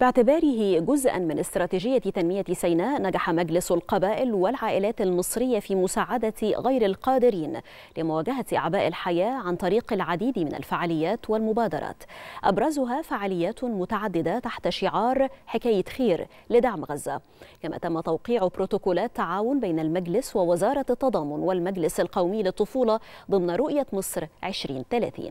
باعتباره جزءا من استراتيجية تنمية سيناء نجح مجلس القبائل والعائلات المصرية في مساعدة غير القادرين لمواجهة أعباء الحياة عن طريق العديد من الفعاليات والمبادرات أبرزها فعاليات متعددة تحت شعار حكاية خير لدعم غزة كما تم توقيع بروتوكولات تعاون بين المجلس ووزارة التضامن والمجلس القومي للطفولة ضمن رؤية مصر 2030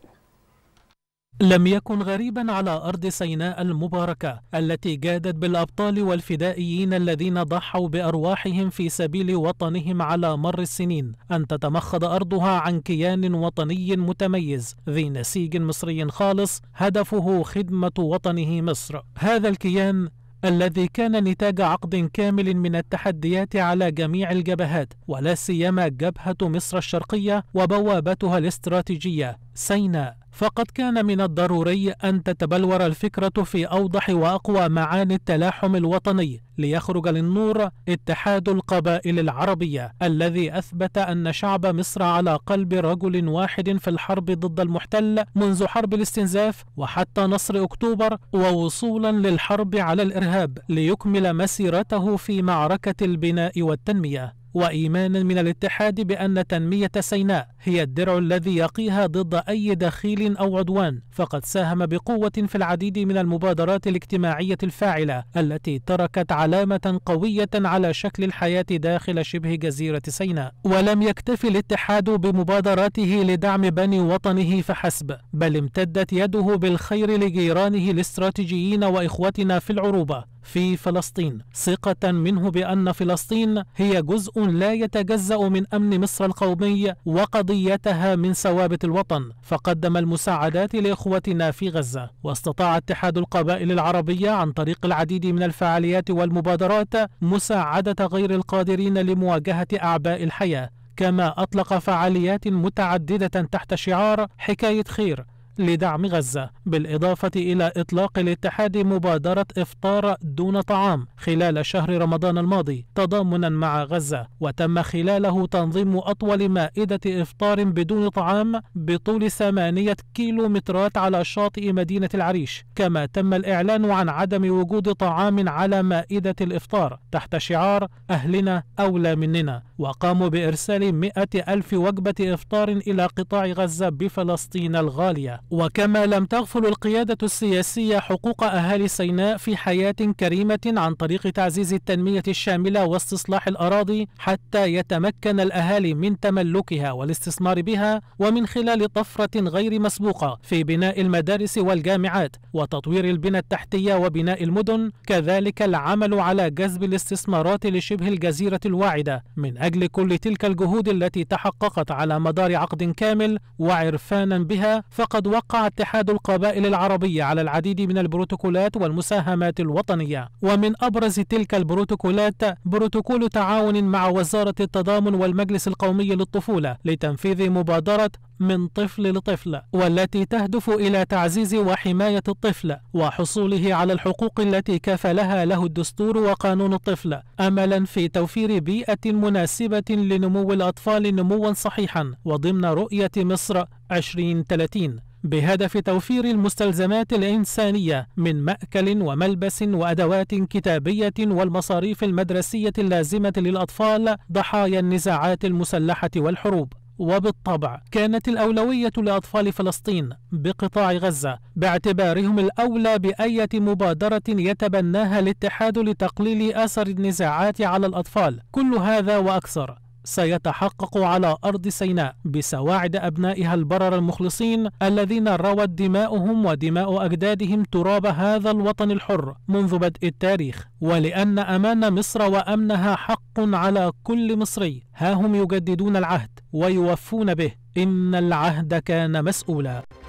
لم يكن غريبا على أرض سيناء المباركة التي جادت بالأبطال والفدائيين الذين ضحوا بأرواحهم في سبيل وطنهم على مر السنين أن تتمخض أرضها عن كيان وطني متميز ذي نسيج مصري خالص هدفه خدمة وطنه مصر هذا الكيان الذي كان نتاج عقد كامل من التحديات على جميع الجبهات ولا سيما جبهة مصر الشرقية وبوابتها الاستراتيجية سيناء فقد كان من الضروري أن تتبلور الفكرة في أوضح وأقوى معاني التلاحم الوطني ليخرج للنور اتحاد القبائل العربية الذي أثبت أن شعب مصر على قلب رجل واحد في الحرب ضد المحتل منذ حرب الاستنزاف وحتى نصر أكتوبر ووصولا للحرب على الإرهاب ليكمل مسيرته في معركة البناء والتنمية وايمانا من الاتحاد بأن تنمية سيناء هي الدرع الذي يقيها ضد أي دخيل أو عدوان فقد ساهم بقوة في العديد من المبادرات الاجتماعية الفاعلة التي تركت علامة قوية على شكل الحياة داخل شبه جزيرة سيناء ولم يكتف الاتحاد بمبادراته لدعم بني وطنه فحسب بل امتدت يده بالخير لجيرانه الاستراتيجيين وإخوتنا في العروبة في فلسطين ثقة منه بأن فلسطين هي جزء لا يتجزأ من أمن مصر القومي وقضيتها من ثوابت الوطن فقدم المساعدات لإخوتنا في غزة واستطاع اتحاد القبائل العربية عن طريق العديد من الفعاليات والمبادرات مساعدة غير القادرين لمواجهة أعباء الحياة كما أطلق فعاليات متعددة تحت شعار حكاية خير لدعم غزة بالإضافة إلى إطلاق الاتحاد مبادرة إفطار دون طعام خلال شهر رمضان الماضي تضامنا مع غزة وتم خلاله تنظيم أطول مائدة إفطار بدون طعام بطول ثمانية كيلومترات على شاطئ مدينة العريش كما تم الإعلان عن عدم وجود طعام على مائدة الإفطار تحت شعار أهلنا أولى مننا وقاموا بإرسال مئة ألف وجبة إفطار إلى قطاع غزة بفلسطين الغالية وكما لم تغفل القيادة السياسية حقوق أهالي سيناء في حياة كريمة عن طريق تعزيز التنمية الشاملة واستصلاح الأراضي حتى يتمكن الأهالي من تملكها والاستثمار بها ومن خلال طفرة غير مسبوقة في بناء المدارس والجامعات وتطوير البنى التحتية وبناء المدن كذلك العمل على جذب الاستثمارات لشبه الجزيرة الواعدة من أجل كل تلك الجهود التي تحققت على مدار عقد كامل وعرفانا بها فقد وقع اتحاد القبائل العربية على العديد من البروتوكولات والمساهمات الوطنية ومن أبرز تلك البروتوكولات بروتوكول تعاون مع وزارة التضامن والمجلس القومي للطفولة لتنفيذ مبادرة من طفل لطفل والتي تهدف الى تعزيز وحمايه الطفل وحصوله على الحقوق التي كفلها له الدستور وقانون الطفل املا في توفير بيئه مناسبه لنمو الاطفال نموا صحيحا وضمن رؤيه مصر 2030 بهدف توفير المستلزمات الإنسانية من مأكل وملبس وأدوات كتابية والمصاريف المدرسية اللازمة للأطفال ضحايا النزاعات المسلحة والحروب وبالطبع كانت الأولوية لأطفال فلسطين بقطاع غزة باعتبارهم الأولى بأية مبادرة يتبناها الاتحاد لتقليل أثر النزاعات على الأطفال كل هذا وأكثر سيتحقق على أرض سيناء بسواعد أبنائها البرر المخلصين الذين روت دماؤهم ودماء أجدادهم تراب هذا الوطن الحر منذ بدء التاريخ ولأن أمان مصر وأمنها حق على كل مصري ها هم يجددون العهد ويوفون به إن العهد كان مسؤولا